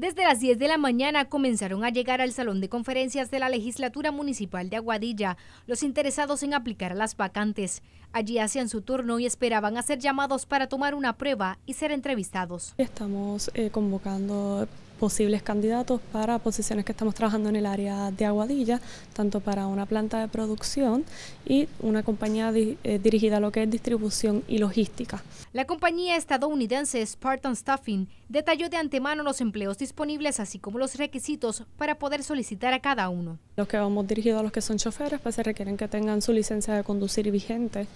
Desde las 10 de la mañana comenzaron a llegar al Salón de Conferencias de la Legislatura Municipal de Aguadilla los interesados en aplicar las vacantes. Allí hacían su turno y esperaban a ser llamados para tomar una prueba y ser entrevistados. Estamos eh, convocando posibles candidatos para posiciones que estamos trabajando en el área de Aguadilla, tanto para una planta de producción y una compañía eh, dirigida a lo que es distribución y logística. La compañía estadounidense Spartan Staffing detalló de antemano los empleos disponibles, así como los requisitos para poder solicitar a cada uno. Los que vamos dirigidos a los que son choferes, pues se requieren que tengan su licencia de conducir vigente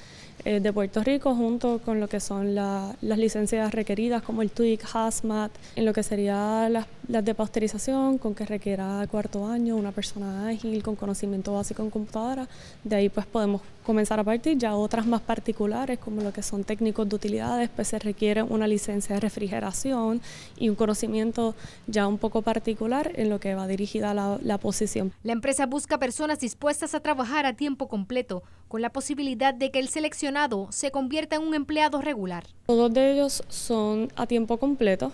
eh, de Puerto Rico, junto con lo que son las licencias requeridas como el TWIC, HAZMAT, en lo que sería las las de posterización, con que requiera cuarto año, una persona ágil, con conocimiento básico en computadora. De ahí pues podemos comenzar a partir. Ya otras más particulares, como lo que son técnicos de utilidades, pues se requiere una licencia de refrigeración y un conocimiento ya un poco particular en lo que va dirigida la, la posición. La empresa busca personas dispuestas a trabajar a tiempo completo, con la posibilidad de que el seleccionado se convierta en un empleado regular. Todos de ellos son a tiempo completo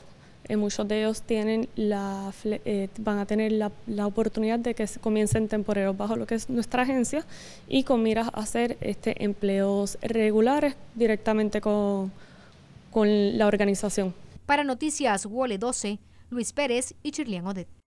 muchos de ellos tienen la, eh, van a tener la, la, oportunidad de que comiencen temporeros bajo lo que es nuestra agencia y con miras a hacer este, empleos regulares directamente con, con la organización. Para Noticias Wole 12, Luis Pérez y Chirlián Odet.